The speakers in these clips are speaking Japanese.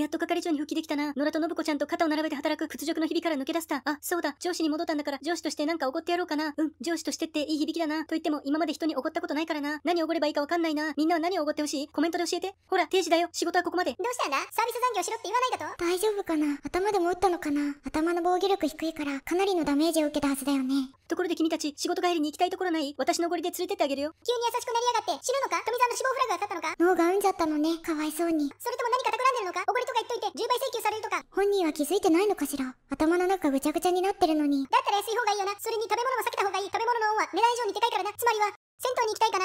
やっと係長に復帰できたな。野良と信子ちゃんと肩を並べて働く屈辱の日々から抜け出した。あ、そうだ。上司に戻ったんだから、上司としてなんか怒ってやろうかな。うん、上司としてっていい響きだな。と言っても、今まで人に怒ったことないからな。何怒ればいいかわかんないな。みんなは何を怒ってほしいコメントで教えて。ほら、定時だよ。仕事はここまで。どうしたんだサービス残業しろって言わないだと大丈夫かな頭でも打ったのかな頭の防御力低いから、かなりのダメージを受けたはずだよね。ところで君たち、仕事帰りに行きたいところない私のおごりで連れてってあげるよ。急に優しくなりやがって、死ぬのか富澤の死亡フラグが立ったのか脳がうんじゃったのね、かわいそうに。それとも何か企んでるのかりとか言っといて10倍請求されるとか本人は気づいてないのかしら頭の中ぐちゃぐちゃになってるのにだったら安い方がいいよなそれに食べ物も避けた方がいい食べ物の恩は値段以上にでかいからなつまりは銭湯に行きたい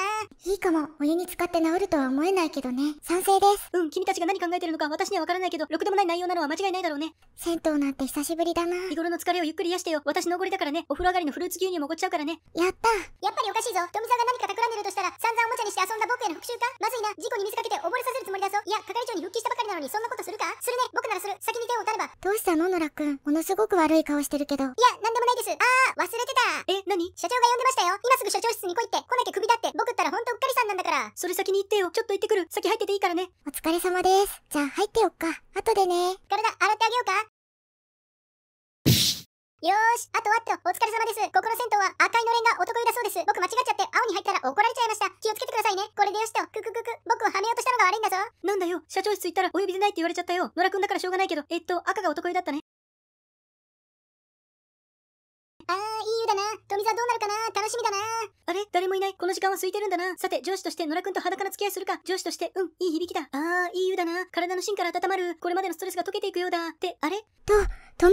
かないいかも。お湯に浸かって治るとは思えないけどね。賛成です。うん、君たちが何考えてるのか私にはわからないけど、ろくでもない内容なのは間違いないだろうね。銭湯なんて久しぶりだな。日頃の疲れをゆっくり癒してよ。私のおごりだからね。お風呂上がりのフルーツ牛乳もおごっちゃうからね。やったやっぱりおかしいぞ。富澤が何か企んでるとしたら、散々おもちゃにして遊んだ僕への復讐かまずいな。事故に見せかけて溺れさせるつもりだぞ。いや、係長に復帰したばかりなのにそんなことするかするね。僕ならする。先に手を打たれば。どうしたの野良くん。ものすごく悪い顔してるけど。いや、なんでもないです。あー、忘れてた。え、何社長が呼んでましたよ。今すぐ社長室に来いって。来なけクビだって僕ったらほんとうっかりさんなんだからそれ先に行ってよちょっと行ってくる先入ってていいからねお疲れ様ですじゃあ入ってよっか後でね体洗ってあげようかよーし、あとあと、お疲れ様です。ここの銭湯は赤いのれんが男湯だそうです。僕間違っちゃって青に入ったら怒られちゃいました。気をつけてくださいね。これでよしと、くくくく、僕をはめようとしたのが悪いんだぞ。なんだよ、社長室行ったらお呼びでないって言われちゃったよ。野良くんだからしょうがないけど、えっと、赤が男湯だったね。だな富澤どうなるかな楽しみだなあれ誰もいないこの時間は空いてるんだなさて上司として野良くんと裸の付き合いするか上司としてうんいい響きだあーいい湯だな体の芯から温まるこれまでのストレスが溶けていくようだってあれと富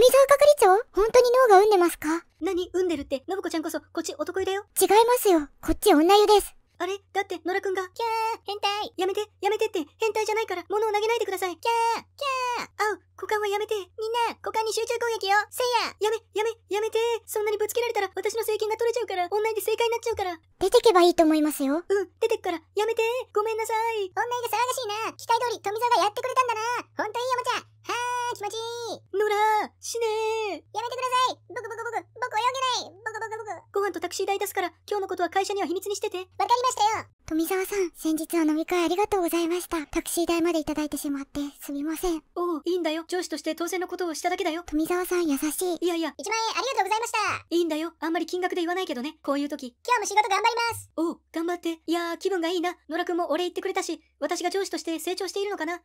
澤係長本当に脳が産んでますか何産んでるって信子ちゃんこそこっち男湯だよ違いますよこっち女湯ですあれだって、野良くんが、キャー変態やめて、やめてって、変態じゃないから、物を投げないでくださいキャーキャーあう、股間はやめてみんな、股間に集中攻撃よせいややめ、やめ、やめてそんなにぶつけられたら、私の政権が取れちゃうから、同じで正解になっちゃうから。出てけばいいと思いますよ。うん、出てくから、やめてごめんなさい。女命が騒がしいな期待通り、富澤がやってくれたんだな本当いいおもちゃはあ、気持ちいい。ノラ、死ねー。やめてください。僕僕僕、僕泳げない。僕僕僕。ご飯とタクシー代出すから、今日のことは会社には秘密にしてて。わかりましたよ。富澤さん、先日は飲み会ありがとうございました。タクシー代までいただいてしまって、すみません。おう、いいんだよ。上司として当選のことをしただけだよ。富澤さん、優しい。いやいや。1万円ありがとうございました。いいんだよ。あんまり金額で言わないけどね。こういう時。今日も仕事頑張ります。おう、頑張って。いやー、気分がいいな。野良くんもお礼言ってくれたし、私が上司として成長しているのかな。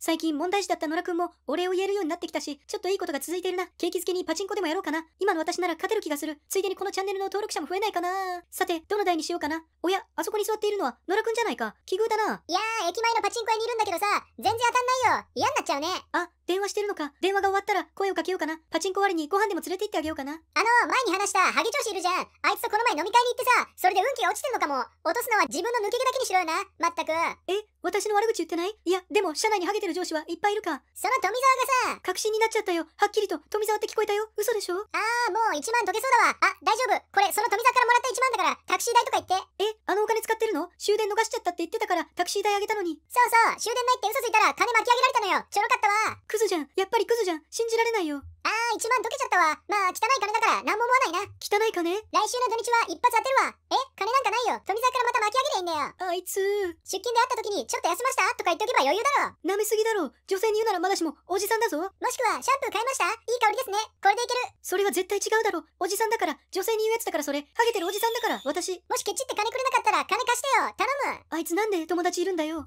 最近問題児だった野良くんもお礼を言えるようになってきたし、ちょっといいことが続いているな。景気づけにパチンコでもやろうかな。今の私なら勝てる気がする。ついでにこのチャンネルの登録者も増えないかな。さて、どの台にしようかな。おや、あそこに座っているのは野良くんじゃないか。奇遇だな。いやー、駅前のパチンコ屋にいるんだけどさ、全然当たんないよ。嫌になっちゃうね。あ、電話してるのか電話が終わったら声をかけようかなパチンコ終わりにご飯でも連れて行ってあげようかなあの前に話したハゲ女子いるじゃんあいつとこの前飲み会に行ってさそれで運気が落ちてんのかも落とすのは自分の抜け毛だけにしろよなまったくえ私の悪口言ってないいやでも社内にハゲてる上司はいっぱいいるかその富澤がさ確信になっちゃったよはっきりと富澤って聞こえたよ嘘でしょああもう1万溶けそうだわあ大丈夫これその富澤からもらった1万だからタクシー代とか言ってえあのお金ってるの終電逃しちゃったって言ってたからタクシー代あげたのにそうそう終電ないって嘘ついたら金巻き上げられたのよちょろかったわクズじゃんやっぱりクズじゃん信じられないよあ1万溶けちゃったわ。まあ、汚い金だから何も思わないな。汚い金来週の土日は一発当てるわ。え金なんかないよ。富澤からまた巻き上げていいんだよ。あいつ。出勤で会った時に、ちょっと休ましたとか言っておけば余裕だろ。舐めすぎだろ。女性に言うならまだしも、おじさんだぞ。もしくは、シャンプー買いましたいい香りですね。これでいける。それは絶対違うだろ。おじさんだから、女性に言うやつだからそれ。ハゲてるおじさんだから、私。もしケチって金くれなかったら、金貸してよ。頼む。あいつなんで友達いるんだよ。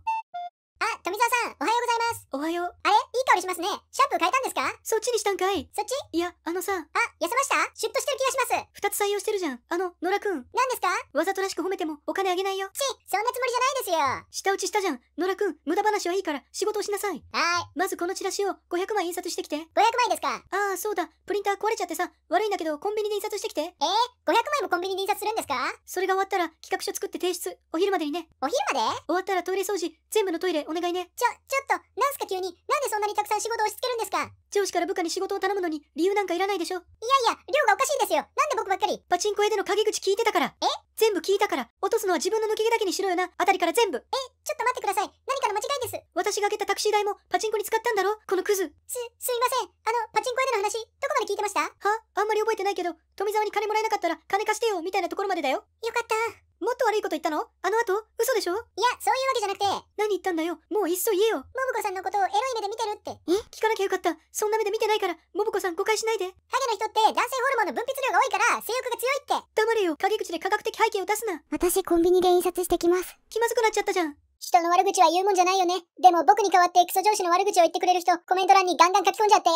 あ、富澤さん、おはようございます。おはよう。あれいい香りしますね。シャンプー変えたんですかそっちにしたんかい。そっちいや、あのさ。あ、痩せましたシュッとしてる気がします。二つ採用してるじゃん。あの、野良くん。何ですかわざとらしく褒めてもお金あげないよ。ち、そんなつもりじゃないですよ。舌打ちしたじゃん。野良くん、無駄話はいいから仕事をしなさい。はーい。まずこのチラシを500枚印刷してきて。500枚ですかああ、そうだ。プリンター壊れちゃってさ、悪いんだけどコンビニで印刷してきて。えー、500枚もコンビニで印刷するんですかそれが終わったら企画書作って提出。お昼までにね。お昼まで終わったらトイレ掃除、全部のトイレお願いね。ちょ、ちょっと、なんすか急に、なんでそんなにたくさん仕事を押し付けるんですか上司から部下に仕事を頼むのに理由なんかいらないでしょ。いやいや、量がおかしいんですよ。なんで僕ばっかり。パチンコ屋での陰口聞いてたから。え全部聞いたから、落とすのは自分の抜け毛だけにしろよな。あたりから全部。え、ちょっと待ってください。何かの間違いです。私があげたタクシー代もパチンコに使ったんだろこのクズ。す、すいません。あの、パチンコ屋での話、どこまで聞いてましたはあんまり覚えてないけど、富沢に金もらえなかったら金貸してよ、みたいなところまでだよ。よかった。もっと悪いこと言ったのあの後嘘でしょいや、そういうわけじゃなくて。何言ったんだよもういっそ言えよ。桃子さんのことをエロい目で見てるって。え聞かなきゃよかった。そんな目で見てないから、桃子さん誤解しないで。ハゲの人って男性ホルモンの分泌量が多いから性欲が強いって。黙れよ。陰口で科学的背景を出すな。私コンビニで印刷してきます。気まずくなっちゃったじゃん。人の悪口は言うもんじゃないよね。でも僕に代わってクソ上司の悪口を言ってくれる人、コメント欄にガンガン書き込んじゃって。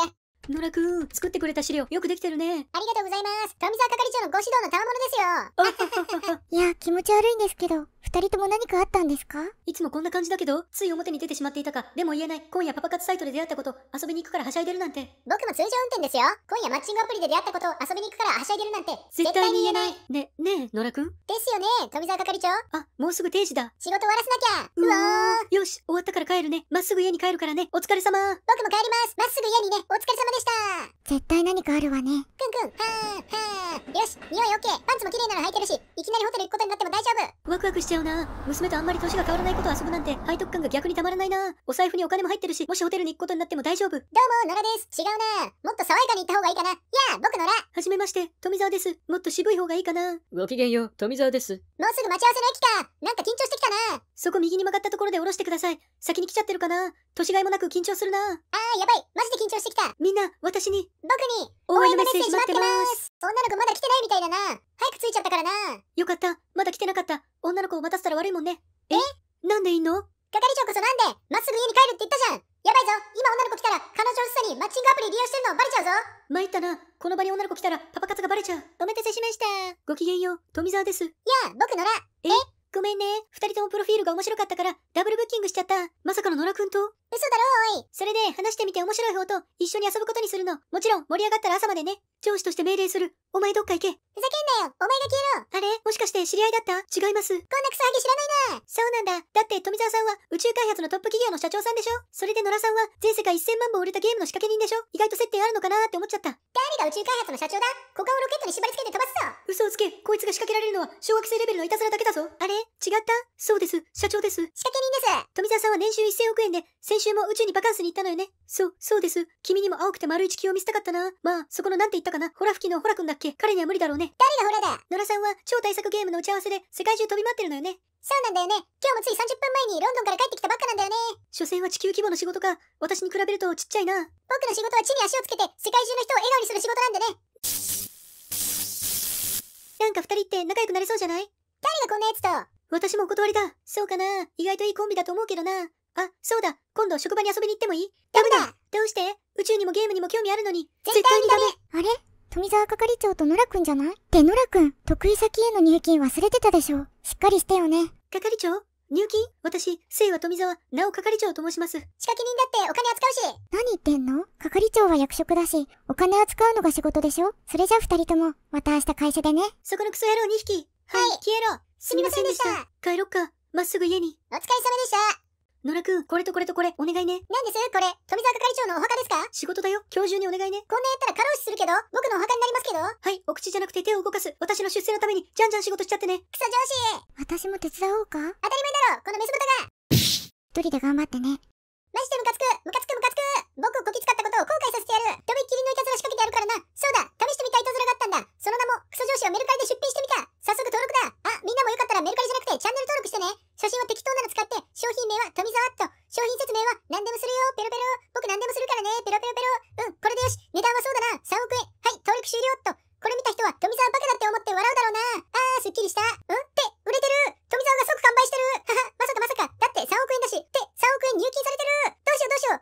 野良くん、作ってくれた資料、よくできてるね。ありがとうございます。富沢係長のご指導の賜物ですよ。いや、気持ち悪いんですけど、二人とも何かあったんですかいつもこんな感じだけど、つい表に出てしまっていたか、でも言えない、今夜パパ活サイトで出会ったこと、遊びに行くからはしゃいでるなんて。僕も通常運転ですよ。今夜マッチングアプリで出会ったこと、遊びに行くからはしゃいでるなんて、絶対に言えない。ね、ねえ、野良くんですよね、富沢係長。あ、もうすぐ定時だ。仕事終わらせなきゃ。うわー。よし、終わったから帰るね。まっすぐ家に帰るからね。お疲れ様。僕も帰ります。まっすぐ家にね。お疲れ様でした絶対何かあるわね。くんくん、はーはーよし、匂いオッケーパンツも綺麗なの履いてるし、いきなりホテル行くことになっても大丈夫ワクワクしちゃうな。娘とあんまり年が変わらないこと遊ぶなんて、背徳感が逆にたまらないな。お財布にお金も入ってるし、もしホテルに行くことになっても大丈夫。どうも、野良です。違うな。もっと爽やかに行った方がいいかな。いや僕野良はじめまして、富澤です。もっと渋い方がいいかな。ごきげんよう、富澤です。もうすぐ待ち合わせの駅か。なんか緊張してきたな。そこ右に曲がったところで降ろしてください。先に来ちゃってるかな。年がいもなく緊張するな。あー、やばい。マジで緊張してきた。みんなな、私に、僕に、応援のメッセージ待ってます。女の子まだ来てないみたいだな。早く着いちゃったからな。よかった、まだ来てなかった。女の子を待たせたら悪いもんね。えなんでいんの係長こそなんで、まっすぐ家に帰るって言ったじゃん。やばいぞ、今女の子来たら、彼女欲しさにマッチングアプリ利用してんのバレちゃうぞ。参ったな、この場に女の子来たら、パパ活がバレちゃう。お待たせしました。ごきげんよう、富澤です。いや、僕野良。えごめんね。二人ともプロフィールが面白かったから、ダブルブッキングしちゃった。まさかの野良くんと嘘だろおいそれで話してみて面白い方と一緒に遊ぶことにするのもちろん盛り上がったら朝までね上司として命令するお前どっか行けふざけんなよお前が消えろあれもしかして知り合いだった違いますこんな草ハゲ知らないなそうなんだだって富澤さんは宇宙開発のトップ企業の社長さんでしょそれで野良さんは全世界1000万本売れたゲームの仕掛け人でしょ意外と接点あるのかなって思っちゃった誰が宇宙開発の社長だ股間をロケットに縛り付けて飛ばすぞ嘘をつけこいつが仕掛けられるのは小学生レベルのいたずらだけだぞあれ違ったそうです社長です仕掛け人です富澤さんは年収1000億円で先週も宇宙にバカンスに行ったのよね。そう、そうです。君にも青くて丸い地球を見せたかったな。まあ、そこのなんて言ったかな。ホラ吹きのホラくんだっけ彼には無理だろうね。誰がホラだ野良さんは超大作ゲームの打ち合わせで世界中飛び回ってるのよね。そうなんだよね。今日もつい30分前にロンドンから帰ってきたばっかなんだよね。所詮は地球規模の仕事か。私に比べるとちっちゃいな。僕の仕事は地に足をつけて世界中の人を笑顔にする仕事なんだね。なんか二人って仲良くなれそうじゃない誰がこんなやつと私もお断りだ。そうかな。意外といいコンビだと思うけどな。あ、そうだ、今度職場に遊びに行ってもいいダメだどうして宇宙にもゲームにも興味あるのに、絶対にダメあれ富沢係長と野良くんじゃないって野良くん、得意先への入金忘れてたでしょ。しっかりしてよね。係長入金私、姓は富沢、なお係長と申します。仕掛け人だってお金扱うし何言ってんの係長は役職だし、お金扱うのが仕事でしょそれじゃ二人とも、また明日会社でね。そこのクソ野郎2匹。はい、消えろ。すみませんでした。帰ろっか。まっすぐ家に。お疲れ様でした。野良くん、これとこれとこれ、お願いね。何ですこれ、富澤係長のお墓ですか仕事だよ。今日中にお願いね。こんなやったら過労死するけど、僕のお墓になりますけど。はい、お口じゃなくて手を動かす。私の出世のために、じゃんじゃん仕事しちゃってね。クソ上司私も手伝おうか当たり前だろ、このメス豚が。一人で頑張ってね。マジでムカつくムカつくムカつく僕をこき使ったことを後悔させてやるとびっきりのいたずら仕掛けてやるからなそうだ試してみたいたずらがあったんだその名もクソ上司をメルカリで出品してみた早速登録だあみんなもよかったらメルカリじゃなくてチャンネル登録してね写真は適当なの使商品名は富沢っと、商品説明は何でもするよ、ペロペロ。僕何でもするからね、ペロペロペロ。うん、これでよし。値段はそうだな、3億円。はい、登録終了っと。これ見た人は富沢バカだって思って笑うだろうな。あー、すっきりした。うんって、売れてる。富沢が即完売してる。はは、まさかまさか。だって3億円だし。て、3億円入金されてる。どうしよう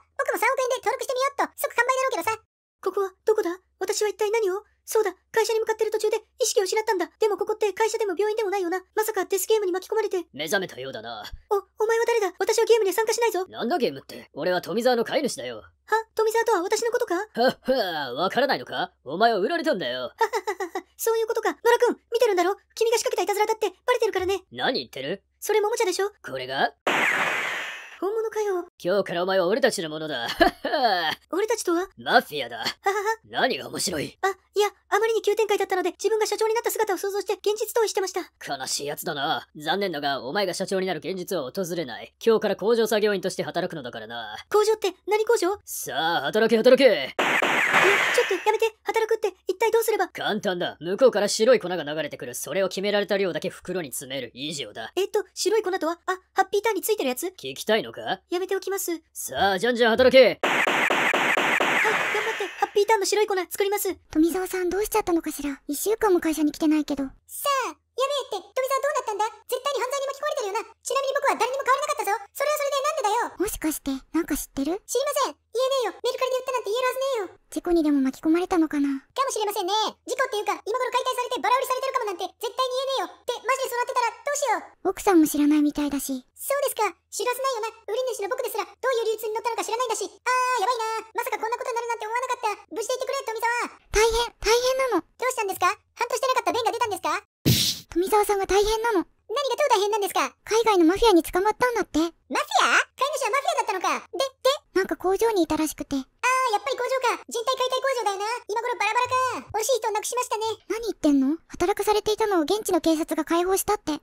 どうしよう。あ、そうだ。僕も3億円で登録してみようっと。即完売だろうけどさ。ここはどこだ私は一体何をそうだ、会社に向かってる途中で意識を失ったんだ。でもここって会社でも病院でもないよな。まさかデスゲームに巻き込まれて。目覚めたようだな。ゲームに参加しないぞなんだゲームって俺は富沢の飼い主だよ。は富沢とは私のことかははわからないのかお前は売られたんだよ。ははははそういうことか。野良くん、見てるんだろ君が仕掛けたいたずらだってバレてるからね。何言ってるそれもおもちゃでしょこれがかよ。今日からお前は俺たちのものだ。俺たちとはマフィアだ。何が面白いあ、いや、あまりに急展開だったので、自分が社長になった姿を想像して現実逃避してました。悲しいやつだな。残念だが、お前が社長になる現実は訪れない。今日から工場作業員として働くのだからな。工場って何工場さあ、働け働け。ちょっとやめて働くって一体どうすれば簡単だ向こうから白い粉が流れてくるそれを決められた量だけ袋に詰める以上だえっと白い粉とはあハッピーターンについてるやつ聞きたいのかやめておきます。さあ、じゃんじゃん働け。はい、頑張って、ハッピーターンの白い粉作ります。富澤さんどうしちゃったのかしら。1週間も会社に来てないけど。さあ、やべえって、富澤どうなったんだ絶対に犯罪に巻き込まれてるよな。ちなみに僕は誰にも変わらなかったぞ。それはそれでなんでだよ。もしかして、なんか知ってる知りません。言えねえよ。メルカリで売ったなんて言えるはずねえよ。事故にでも巻き込まれたのかなかもしれませんね事故っていうか今頃解体されてバラ売りされてるかもなんて絶対に言えねえよってマジでそうなってたらどうしよう奥さんも知らないみたいだしそうですか知らせないよな売り主の僕ですらどういう流通に乗ったのか知らないんだしあーやばいなまさかこんなことになるなんて思わなかった無事でいてくれ富澤大変大変なのどうしたんですか半年してなかった便が出たんですか富澤さんが大変なの何がどう大変なんですか海外のマフィアに捕まったんだってマフィア飼い主はマフィアだったのかででなんか工場にいたらしくて。ああ、やっぱり工場か。人体解体工場だよな。今頃バラバラか。惜しい人を亡くしましたね。何言ってんの働かされていたのを現地の警察が解放したって。生きて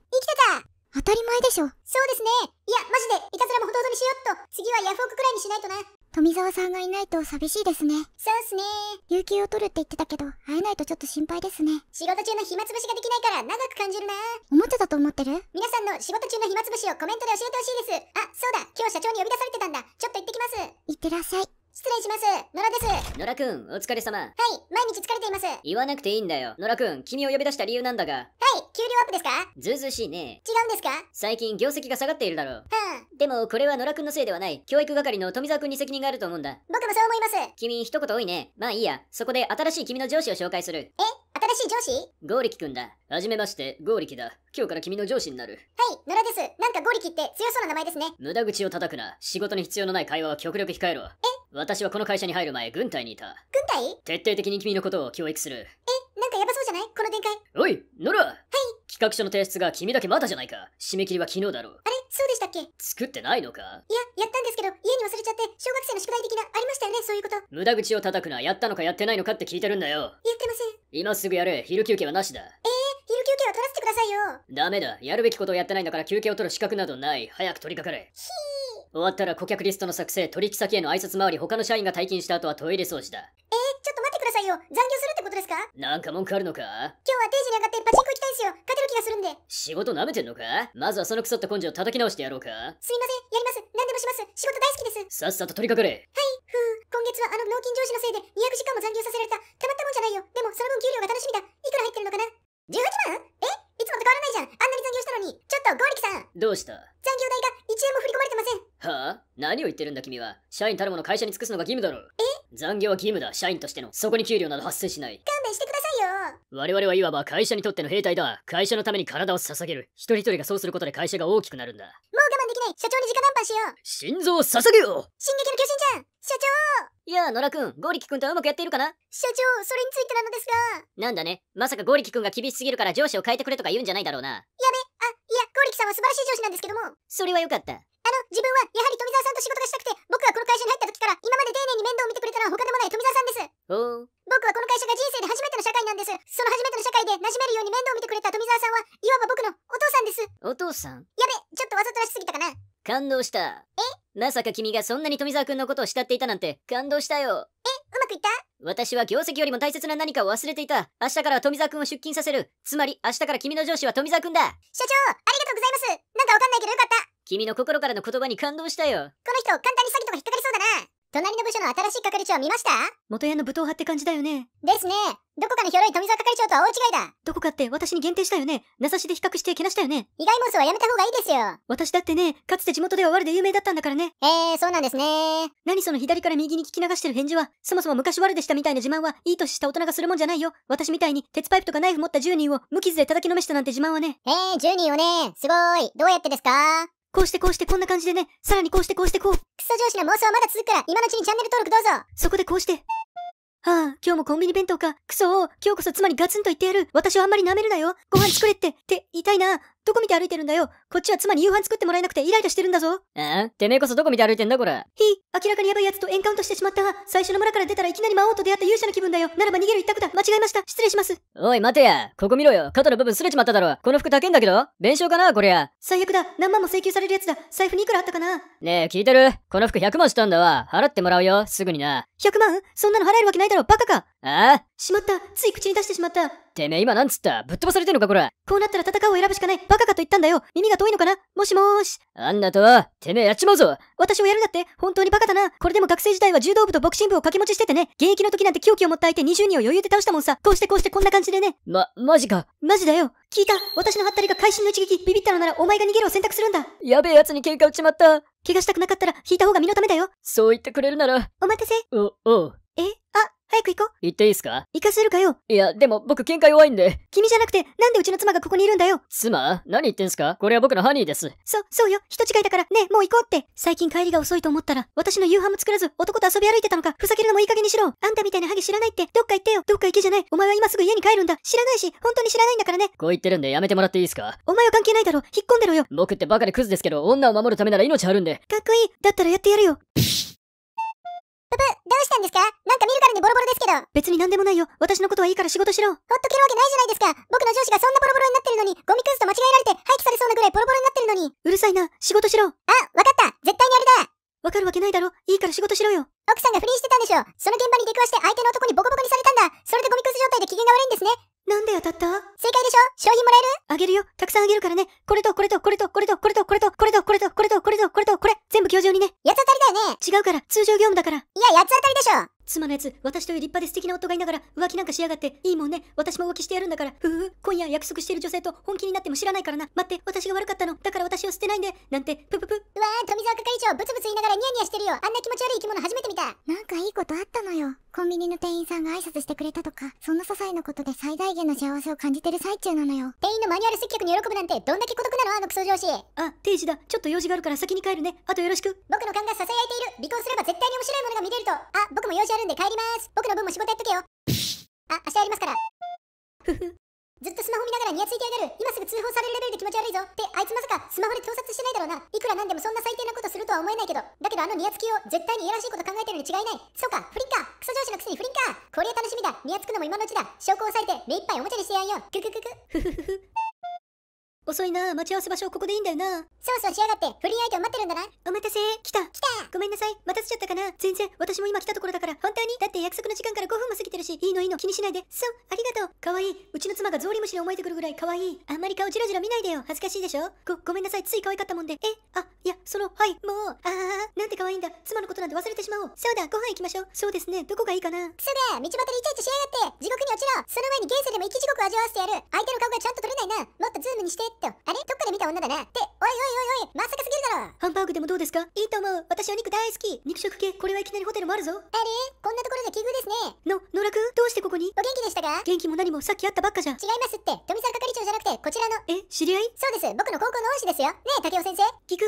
た当たり前でしょ。そうですね。いや、マジで、いたずらもほどほどにしよっと。次はヤフオクくらいにしないとな。富澤さんがいないと寂しいですね。そうっすね有給を取るって言ってたけど、会えないとちょっと心配ですね。仕事中の暇つぶしができないから長く感じるなおもちゃだと思ってる皆さんの仕事中の暇つぶしをコメントで教えてほしいです。あ、そうだ今日社長に呼び出されてたんだ。ちょっと行ってきますいってらっしゃい。失礼します。野良です。野良くん、お疲れ様。はい、毎日疲れています。言わなくていいんだよ。野良くん、君を呼び出した理由なんだが。は給料アップですかずうずうしいね。違うんですか最近業績が下がっているだろう。はあ、でも、これは野良くんのせいではない。教育係の富澤くんに責任があると思うんだ。僕もそう思います。君、一言多いね。まあいいや。そこで新しい君の上司を紹介する。え新しい上司ゴーリキくんだ。はじめまして、ゴーリキだ。今日から君の上司になる。はい、野良です。なんかゴーリキって強そうな名前ですね。無駄口を叩くな。仕事に必要のない会話は極力控えろ。え私はこの会社に入る前、軍隊にいた。軍隊徹底的に君のことを教育する。えなんかヤバそうじゃないこの展開。おい、野良企画書の提出が君だけまだじゃないか。締め切りは昨日だろう。あれそうでしたっけ作ってないのかいや、やったんですけど、家に忘れちゃって、小学生の宿題的な、ありましたよね、そういうこと。無駄口を叩くのはやったのかやってないのかって聞いてるんだよ。やってません。今すぐやれ、昼休憩はなしだ。ええー、昼休憩は取らせてくださいよ。ダメだ、やるべきことをやってないんだから休憩を取る資格などない。早く取りかかれ。ひー。終わったら顧客リストの作成、取引先への挨拶回り、他の社員が退勤した後はトイレ掃除だ。えーちょっと待ってくださいよ残業するってことですかなんか文句あるのか今日は定時に上がってパチンコ行きたいんすよ勝てる気がするんで仕事舐めてんのかまずはその腐った根性を叩き直してやろうかすいませんやります何でもします仕事大好きですさっさと取り掛かれはいふう今月はあの納金上司のせいで200時間も残業させられたたまったもんじゃないよでもその分給料が楽しみだいくら入ってるのかな18万えいつもと変わらないじゃんあんなに残業したのにちょっとゴーリキさんどうした残業代が1円も振り込まれてませんはあ何を言ってるんだ君は社員たるもの会社に尽くすのが義務だろえ残業は義務だ、社員としての。そこに給料など発生しない。勘弁してくださいよ我々はいわば会社にとっての兵隊だ。会社のために体を捧げる。一人一人がそうすることで会社が大きくなるんだ。もう我慢できない社長に直談判しよう心臓を捧げよう進撃の巨人じゃん社長いや野良くん、ゴリキ君とうまくやっているかな社長、それについてなのですが。なんだね、まさかゴリキ君が厳しすぎるから上司を変えてくれとか言うんじゃないだろうな。やべ、あ、いや、ゴリキさんは素晴らしい上司なんですけども。それはよかった。あの、自分はやはり富澤さんと仕事がしたくて、僕はこの会社に入った時から今まで丁寧に面倒を見てくれたのは他でもない富澤さんです。お僕はこの会社が人生で初めての社会なんです。その初めての社会で馴染めるように面倒を見てくれた富澤さんは、いわば僕のお父さんです。お父さんやべ、ちょっとわざとらしすぎたかな。感動した。えまさか君がそんなに富澤君のことを慕っていたなんて感動したよ。えうまくいった私は業績よりも大切な何かを忘れていた。明日から富澤君を出勤させる。つまり明日から君の上司は富澤君だ。社長、ありがとうございます。なんかわかんないけどよかった。君の心からの言葉に感動したよ。この人、簡単に詐欺とか引っかかりそうだな。隣の部署の新しい係長は見ました元屋の武闘派って感じだよね。ですね。どこかのひょろい富澤係長とは大違いだ。どこかって私に限定したよね。名指しで比較してけなしたよね。意外妄想はやめた方がいいですよ。私だってね、かつて地元では悪で有名だったんだからね。へえー、そうなんですね。何その左から右に聞き流してる返事は、そもそも昔悪でしたみたいな自慢は、いい年した大人がするもんじゃないよ。私みたいに、鉄パイプとかナイフ持った10人を無傷で叩きのめしたなんて自慢はね。へえー、10人をね、すごい。どうやってですかこうしてこうしてこんな感じでね、さらにこうしてこうしてこう。クソ上司の妄想はまだ続くから、今のうちにチャンネル登録どうぞ。そこでこうして。はあ、今日もコンビニ弁当か。クソ今日こそ妻にガツンと言ってやる。私をあんまり舐めるなよ。ご飯作れって。って、痛いな。どこ見て歩いてるんだよこっちは妻に夕飯作ってもらえなくてイライラしてるんだぞえてめえこそどこ見て歩いてんだこれひ明らかにヤバいやつとエンカウントしてしまった最初の村から出たらいきなり魔王と出会った勇者の気分だよならば逃げる一択だ間違えました失礼しますおい待てやここ見ろよ肩の部分すれちまっただろこの服高いんだけど弁償かなこりゃ最悪だ何万も請求されるやつだ財布にいくらあったかなねえ聞いてるこの服100万したんだわ払ってもらうよすぐにな100万そんなの払えるわけないだろバカかああしまった、つい口に出してしまった。てめえ今なんつったぶっ飛ばされてんのかこら。こうなったら戦うを選ぶしかない。バカかと言ったんだよ。耳が遠いのかなもしもーし。あんなとは、てめえやっちまうぞ。私をやるだって、本当にバカだな。これでも学生時代は柔道部とボクシングを掛け持ちしててね。現役の時なんて狂気を持った相手20人を余裕で倒したもんさ。こうしてこうしてこんな感じでね。ま、マジか。マジだよ。聞いた私のハッタリが会心の一撃。ビビったのならお前が逃げるを選択するんだ。やべえ奴に喧嘩打ちまった。怪我したくなかったら引いた方が身のためだよ。そう言ってくれるなら。お待たせ。お、おう。早く行こう。行っていいすか行かせるかよ。いや、でも僕喧嘩弱いんで。君じゃなくて、なんでうちの妻がここにいるんだよ。妻何言ってんすかこれは僕のハニーです。そ、そうよ。人違いだから、ねもう行こうって。最近帰りが遅いと思ったら、私の夕飯も作らず、男と遊び歩いてたのか。ふざけるのもいい加減にしろ。あんたみたいなハゲ知らないって、どっか行ってよ。どっか行けじゃない。お前は今すぐ家に帰るんだ。知らないし、本当に知らないんだからね。こう言ってるんでやめてもらっていいすかお前は関係ないだろ。引っ込んでろよ。僕ってバカでクズですけど、女を守るためなら命あるんで。かっこいい。だったらやってやるよ。どうしたんですかなんか見るからにボロボロですけど。別に何でもないよ。私のことはいいから仕事しろ。ほっとけるわけないじゃないですか。僕の上司がそんなボロボロになってるのに、ゴミクズと間違えられて廃棄されそうなぐらいボロボロになってるのに。うるさいな。仕事しろ。あ、わかった。絶対にあれだ。わかるわけないだろ。いいから仕事しろよ。奥さんが不倫してたんでしょ。その現場に出くわして相手の男にボコボコにされたんだ。それでゴミクズ状態で機嫌が悪いんですね。なんで当たった正解でしょ商品もらえるあげるよ。たくさんあげるからね。これとこれとこれとこれとこれとこれとこれとこれとこれとこれとこれとこれ全部教場にね。八つ当たりだよね。違うから、通常業務だから。いや、八つ当たりでしょ。妻のやつ、私という立派で素敵な夫がいながら浮気なんかしやがって、いいもんね、私も浮気してやるんだから、ふふふ、今夜約束している女性と本気になっても知らないからな、待って、私が悪かったの、だから私を捨てないんで、なんて、ぷぷぷ。うわー、富沢係長、ブツブツ言いながらニヤニヤしてるよ、あんな気持ち悪い生き物初めて見た。なんかいいことあったのよ。コンビニの店員さんが挨拶してくれたとか、そんな些細なことで最大限の幸せを感じてる最中なのよ。店員のマニュアル接客に喜ぶなんて、どんだけ孤独なの、あのクソ上司。あ、定時だ、ちょっと用事があるから先に帰るね、後後よろしく僕の勘が囁いている離婚すれば絶対に面白いものが見れるとあ僕も用事あるんで帰ります僕の分も仕事やっとけよあ明日やりますからふふずっとスマホ見ながらニヤついてやがる今すぐ通報されるレベルで気持ち悪いぞってあいつまさかスマホで盗撮してないだろうないくらなんでもそんな最低なことするとは思えないけどだけどあのニヤつきを絶対にいやらしいこと考えてるに違いないそうか不倫かクソ上司のくせに不倫かこれは楽しみだニヤつくのも今のうちだ証拠を押さえて目いっぱいおもちゃにしてやんよクククク遅いな待ち合わせ場所ここでいいんだよなそろそろしやがって不倫相手を待ってるんだなお待たせ来た来たごめんなさい待たせちゃったかな全然私も今来たところだから本当にだって約束の時間から5分も過ぎてるしいいのいいの気にしないでそうありがとうかわいいうちの妻がゾウリムシに思えてくるぐらいかわいいあんまり顔ジロジロ見ないでよ恥ずかしいでしょごごめんなさいつい可愛かったもんでえあいやそのはいもうああなんて可愛いんだ妻のことなんて忘れてしまおうそうだご飯行きましょうそうですねどこがいいかなくそだ道端でイチャイチャしやがって地獄に落ちろその前に現世でも生き地獄を味わわせてやる相手の顔がちゃんと取れないなもっとズームにしてと。あれどっかで見た女だな。って、おいおいおいおい、まさかすぎるだろ。ハンバーグでもどうですかいいと思う。私お肉大好き。肉食系、これはいきなりホテルもあるぞ。あれこんなところで奇遇ですね。の、野良くどうしてここにお元気でしたか元気も何もさっき会ったばっかじゃ。違いますって、富沢係長じゃなくて、こちらの。え、知り合いそうです。僕の高校の恩師ですよ。ねえ、竹雄先生。聞く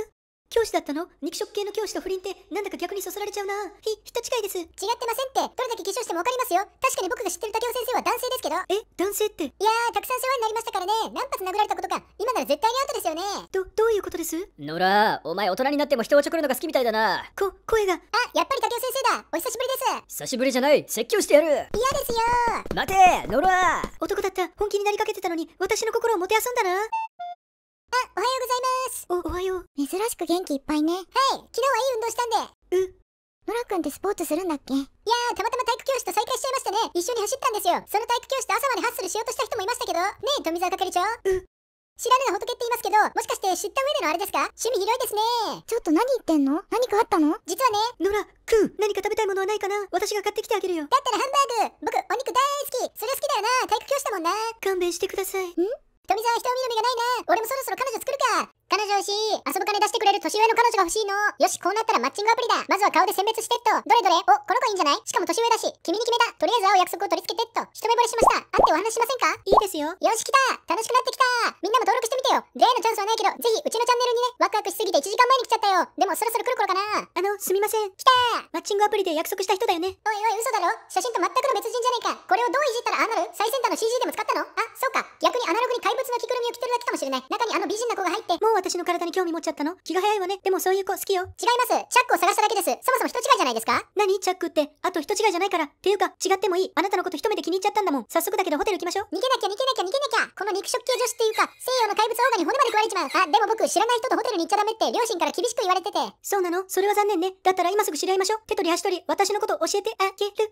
教師だったの肉食系の教師と不倫ってなんだか逆にそそられちゃうなひ、人違いです違ってませんってどれだけ化粧してもわかりますよ確かに僕が知ってる竹雄先生は男性ですけどえ男性っていやーたくさん世話になりましたからね何発殴られたことか今なら絶対にアウトですよねどどういうことです野良お前大人になっても人をちょくるのが好きみたいだなこ声があやっぱり竹雄先生だお久しぶりです久しぶりじゃない説教してやる嫌ですよ待てノラ男だった本気になりかけてたのに私の心をもてあそんだなあ、おはようございます。お、おはよう。珍しく元気いっぱいね。はい、昨日はいい運動したんで。うノラくんってスポーツするんだっけいやー、たまたま体育教師と再会しちゃいましたね。一緒に走ったんですよ。その体育教師と朝までハッスルしようとした人もいましたけど。ねえ、富澤係長。う知らぬな仏って言いますけど、もしかして知った上でのあれですか趣味広いですね。ちょっと何言ってんの何かあったの実はね。ノラ、くん、何か食べたいものはないかな私が買ってきてあげるよ。だったらハンバーグ僕、お肉大好きそれ好きだよな体育教師だもんな。勘弁してください。ん神さん人を見る目がないな俺もそろそろ彼女作るか彼女欲しい遊ぶ金出してくれる年上の彼女が欲しいのよし、こうなったらマッチングアプリだまずは顔で選別してっとどれどれお、この子いいんじゃないしかも年上だし君に決めたとりあえず会う約束を取り付けてっと一目惚れしました会ってお話しませんかいいですよよし、来た楽しくなってきたみんなも登録してみてよ例のチャンスはないけど、ぜひうちのチャンネルにね、ワクワクしすぎて1時間前に来ちゃったよでもそろそろ来る頃かなあの、すみません来たマッチングアプリで約束した人だよねおいおい、嘘だろ写真と全くの別人じゃねえかこれをどういじったらああなる最先端の CG でも使ったのあ、そうか逆にアナログに怪物の着ぐるみを着てるだけかもしれない中にあの美人な子が入ってもう私の体に興味持っちゃったの気が早いわね。でもそういう子好きよ。違います。チャックを探しただけです。そもそも人違いじゃないですか何チャックって。あと人違いじゃないから。っていうか、違ってもいい。あなたのこと一目で気に入っちゃったんだもん。早速だけどホテル行きましょう。逃げなきゃ逃げなきゃ逃げなきゃ。この肉食系女子っていうか、西洋の怪物オーガに骨まで食われちまう。あ、でも僕知らない人とホテルに行っちゃダメって両親から厳しく言われてて。そうなのそれは残念ね。だったら今すぐ知り合いましょう。手取り足取り、私のこと教えてあげる。怖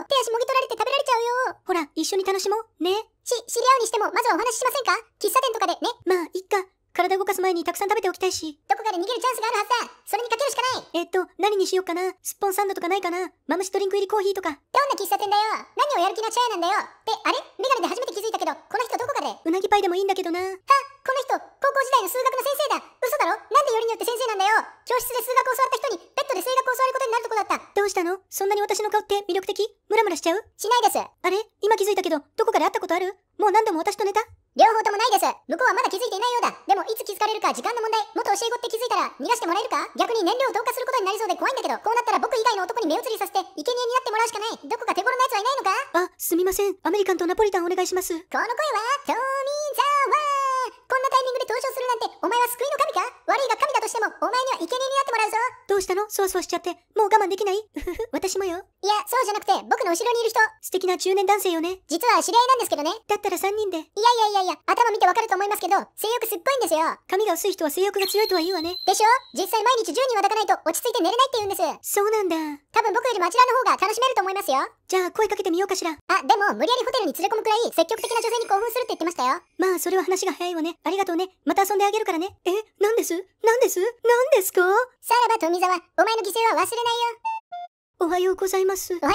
いよ。手足もぎ取られて食べられちゃうよ。ほら、一緒に楽しもう。ね。し、知り合うにしても、まずはお話ししませんか喫茶店とかでね。まあ、いっか。体動かす前にたくさん食べておきたいし。どこかで逃げるチャンスがあるはずだそれにかけるしかないえっと、何にしようかなすっぽんサンドとかないかなマムシドリンク入りコーヒーとか。どんな喫茶店だよ何をやる気のチャイなんだよで、あれメガネで初めて気づいたけど、この人どこかでうなぎパイでもいいんだけどな。はこの人、高校時代の数学の先生だ嘘だろなんでよりによって先生なんだよ教室で数学を教わった人に、ベッドで数学を教わることになるとこだったどうしたのそんなに私の顔って魅力的ムラムラしちゃうしないです。あれ今気づいたけど、どこかで会ったことあるもう何度も私と寝た両方ともないです向こうはまだ気づいていないようだでもいつ気づかれるか時間の問題もっと教え子って気づいたら逃がしてもらえるか逆に燃料を投下することになりそうで怖いんだけどこうなったら僕以外の男に目移りさせて生贄になってもらうしかないどこか手頃な奴はいないのかあすみませんアメリカンとナポリタンお願いしますこの声はトミー富澤こんなタイミングで登場するなんてお前は救いの神か悪いが神だとしてもお前には生贄になってもらうぞどうしたのそわそわしちゃってもう我慢できないふふ、私もよいやそうじゃなくて僕の後ろにいる人素敵な中年男性よね実は知り合いなんですけどねだったら3人でいやいやいやいや、頭見てわかると思いますけど、性欲すっごいんですよ。髪が薄い人は性欲が強いとは言うわね。でしょ実際毎日10人は抱かないと落ち着いて寝れないって言うんです。そうなんだ。多分僕よりもあちらの方が楽しめると思いますよ。じゃあ声かけてみようかしら。あ、でも無理やりホテルに連れ込むくらい積極的な女性に興奮するって言ってましたよ。まあそれは話が早いわね。ありがとうね。また遊んであげるからね。え、なんですなんですなんですかさらば富澤、お前の犠牲は忘れないよ。おはようございます。おはようござ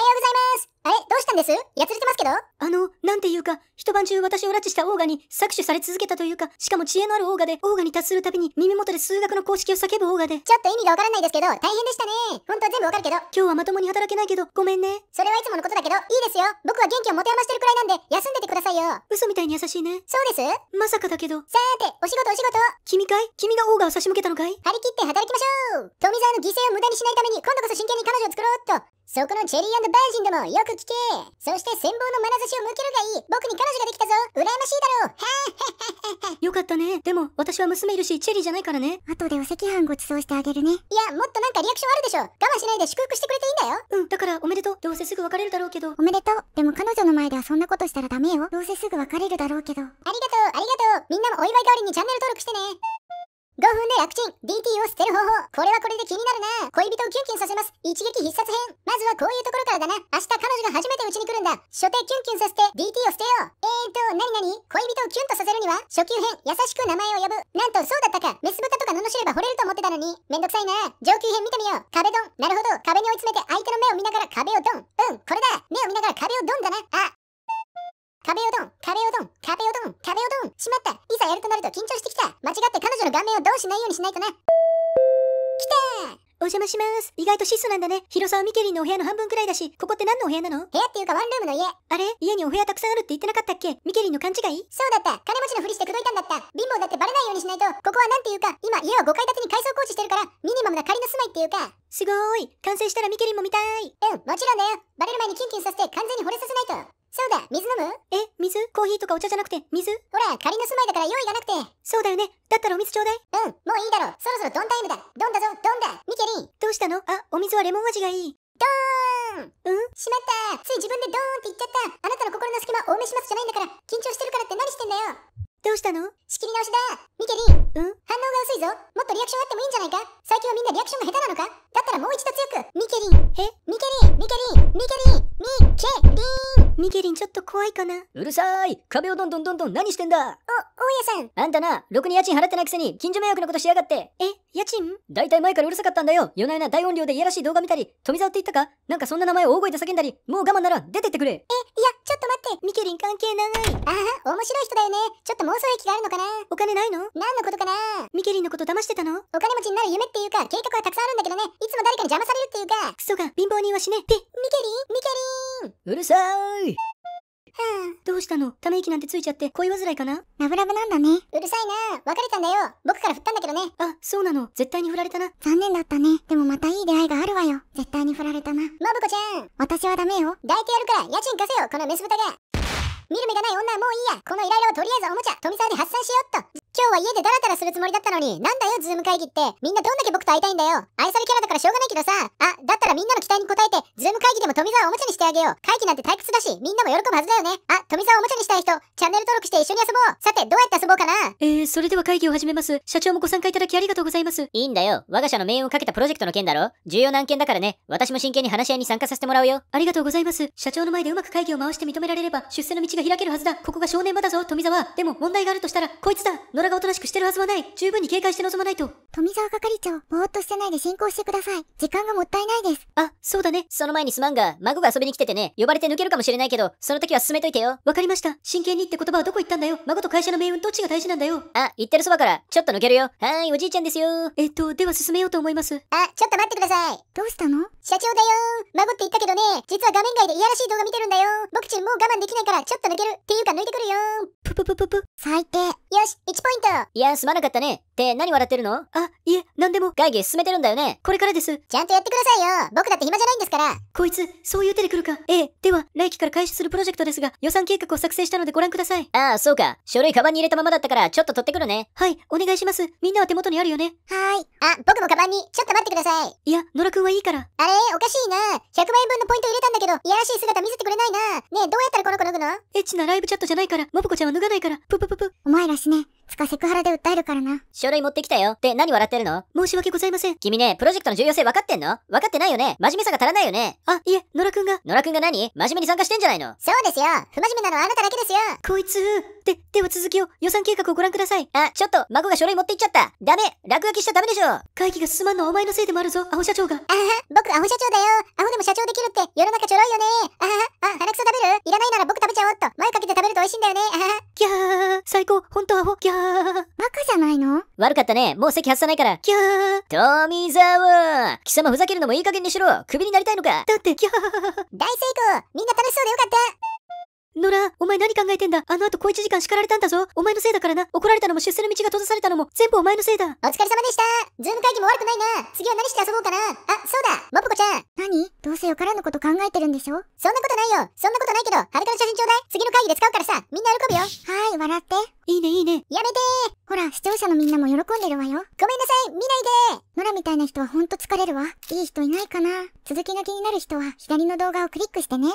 います。あれどうしたんですやつれてますけどあの、なんていうか、一晩中私を拉致したオーガに搾取され続けたというか、しかも知恵のあるオーガで、オーガに達するたびに耳元で数学の公式を叫ぶオーガで。ちょっと意味がわからないですけど、大変でしたね。本当は全部わかるけど。今日はまともに働けないけど、ごめんね。それはいつものことだけど、いいですよ。僕は元気を持て余してるくらいなんで、休んでてくださいよ。嘘みたいに優しいね。そうですまさかだけど。さーて、お仕事お仕事。君かい君がオーガを差し向けたのかい張り切って働きましょう。富沢の犠牲を無駄にしないために、今度こそ真剣に彼女を作ろうっと。そこのチェリーバージンどもよく聞けそして羨望の眼差しを向けるがいい僕に彼女ができたぞ羨ましいだろう よかったねでも私は娘いるしチェリーじゃないからね後でお赤飯ごちそうしてあげるねいやもっとなんかリアクションあるでしょ我慢しないで祝福してくれていいんだようんだからおめでとうどうせすぐ別れるだろうけどおめでとうでも彼女の前ではそんなことしたらダメよどうせすぐ別れるだろうけどありがとうありがとうみんなもお祝い代わりにチャンネル登録してね5分で楽ちん DT を捨てる方法これはこれで気になるな恋人をキュンキュンさせます一撃必殺編まずはこういうところからだな明日彼女が初めてうちに来るんだ初手キュンキュンさせて DT を捨てようえーとなになに恋人をキュンとさせるには初級編優しく名前を呼ぶなんとそうだったかメス豚とか罵れば惚れると思ってたのにめんどくさいな上級編見てみよう壁ドンなるほど壁に追い詰めて相手の目を見ながら壁をドンうんこれだ目を見ながら壁をドンだなあ壁をどん、壁をどん、壁をどん、壁をどん。しまった。いざやるとなると緊張してきた。間違って彼女の顔面をどうしないようにしないとな。来たお邪魔します。意外と質素なんだね。広さはミケリンのお部屋の半分くらいだし、ここって何のお部屋なの部屋っていうかワンルームの家。あれ家にお部屋たくさんあるって言ってなかったっけミケリンの勘違いそうだった。金持ちのふりして口説いたんだった。貧乏だってバレないようにしないと、ここはなんていうか、今家を5階建てに改装工事してるから、ミニマムな仮の住まいっていうか。すごーい。完成したらミケリンも見たい。うん、もちろんだよ。バレる前にキンキンさせて完全に惚れさせないと。そうだ、水飲むえ、水コーヒーとかお茶じゃなくて、水ほら、仮の住まいだから用意がなくて。そうだよね。だったらお水ちょうだい。うん、もういいだろ。そろそろドンタイムだ。ドンだぞ、ドンだ。ミケリン。どうしたのあ、お水はレモン味がいい。ドーンうんしまったつい自分でドーンって言っちゃったあなたの心の隙間多めしますじゃないんだから緊張してるからって何してんだよどうしたの仕切り直しだミケリンうん反応が薄いぞもっとリアクションあってもいいんじゃないか最近はみんなリアクションが下手なのかだったらもう一度強くミケリンえミケリンミケリンミケリンミケリンミケリンちょっと怖いかなうるさい壁をどんどんどんどん何してんだお、大家さんあんたな、ろくに家賃払ってないくせに近所迷惑なことしやがってえ、家賃だいたい前からうるさかったんだよ夜な夜な大音量でいやらしい動画見たり富沢って言ったかなんかそんな名前を大声で叫んだりもう我慢なら出てってくれえ、いや、ちょっと待ってミケリン関係ないああ、面白い人だよねちょっともう放送駅があるのかなお金ないの何のことかなミケリンのこと騙してたのお金持ちになる夢っていうか、計画はたくさんあるんだけどね、いつも誰かに邪魔されるっていうか、クソが貧乏人はしねえ。で、ミケリンミケリンうるさーいはあ、どうしたのため息なんてついちゃって恋煩いかなラブラブなんだね。うるさいな別れたんだよ。僕から振ったんだけどね。あ、そうなの。絶対に振られたな。残念だったね。でもまたいい出会いがあるわよ。絶対に振られたな。まぶこちゃん私はダメよ。抱いてやるから、家賃貸せよ、このメス豚が。見る目がない女はもういいやこのイライラをとりあえずおもちゃ富沢に発散しようっと今日は家でダラダラするつもりだったのになんだよズーム会議ってみんなどんだけ僕と会いたいんだよ愛されキャラだからしょうがないけどさあだったらみんなの期待に応えてズーム会議でも富沢をおもちゃにしてあげよう会議なんて退屈だしみんなも喜ぶはずだよねあ富沢をおもちゃにしたい人チャンネル登録して一緒に遊ぼうさてどうやって遊ぼうかなえー、それでは会議を始めます社長もご参加いただきありがとうございますいいんだよ我が社の命運をかけたプロジェクトの件だろ重要な案件だからね私も真剣に話し合いに参加させてもらうよありがとうございます社長の前でうまく会議を回して認められれば出世の道が開けるはずだ。ここが正念場だぞ、富沢。でも問題があるとしたら、こいつだ。野良がおとなしくしてるはずはない。十分に警戒して臨まないと。富沢係長、ぼーっとしてないで進行してください。時間がもったいないです。あ、そうだね。その前にすまんが、孫が遊びに来ててね。呼ばれて抜けるかもしれないけど、その時は進めといてよ。わかりました。真剣にって言葉はどこ行ったんだよ。孫と会社の命運どっちが大事なんだよ。あ、言ってるそばから、ちょっと抜けるよ。はーい、おじいちゃんですよ。えっと、では進めようと思います。あ、ちょっと待ってください。どうしたの社長だよ孫って言ったけどね、実は画面外でいやらしい動画見てるんだよ。僕ちんもう我慢できないから、ちょっと抜けるっていうか抜いてくるよぷぷぷぷぷ最低よし1ポイントいやすまなかったねって何笑ってるのあ、いえ、何でも会議進めてるんだよね。これからです。ちゃんとやってくださいよ。僕だって暇じゃないんですから。こいつ、そういう手で来るか。ええ、では、来期から開始するプロジェクトですが、予算計画を作成したのでご覧ください。ああ、そうか。書類カバンに入れたままだったから、ちょっと取ってくるね。はい、お願いします。みんなは手元にあるよね。はーい。あ、僕もカバンに、ちょっと待ってください。いや、野良くんはいいから。あれ、おかしいな。100万円分のポイント入れたんだけど、いやらしい姿見せてくれないな。ねえ、どうやったらこの子脱ぐのエッチなライブチャットじゃないから、もぶこちゃんは脱がないから、ぷぷぷぷ。お前ら死ね。つかセクハラで訴えるからな。書類持ってきたよ。で、何笑ってるの申し訳ございません。君ね、プロジェクトの重要性分かってんの分かってないよね。真面目さが足らないよね。あ、いえ、野良くんが。野良くんが何真面目に参加してんじゃないのそうですよ。不真面目なのはあなただけですよ。こいつ。で、では続きを、予算計画をご覧ください。あ、ちょっと、孫が書類持っていっちゃった。ダメ。落書きしちゃダメでしょ。会議が進まんのはお前のせいでもあるぞ、アホ社長が。あはは、僕アホ社長だよ。アホでも社長できるって、世の中ちょろいよね。あはは、あ、鼻くそ食べるいらないなら僕食べちゃおうっと。前かけて食べると美味しいんだよね。あはは。ギャー。最高。本当アホ。ギャバカじゃないの悪かったね。もう席外さないから。キャー。富沢貴様ふざけるのもいい加減にしろ。クビになりたいのかだって、キャー。大成功みんな楽しそうでよかった野良、お前何考えてんだあの後小一時間叱られたんだぞお前のせいだからな怒られたのも出世の道が閉ざされたのも全部お前のせいだお疲れ様でしたズーム会議も悪くないな次は何して遊ぼうかなあ、そうだもぽこちゃん何どうせよからぬこと考えてるんでしょそんなことないよそんなことないけど、はるかの写真ちょうだい次の会議で使うからさみんな喜ぶよはい、笑っていいねいいねやめてーほら、視聴者のみんなも喜んでるわよごめんなさい見ないでノラみたいな人はほんと疲れるわいい人いないかな続きが気になる人は左の動画をクリックしてね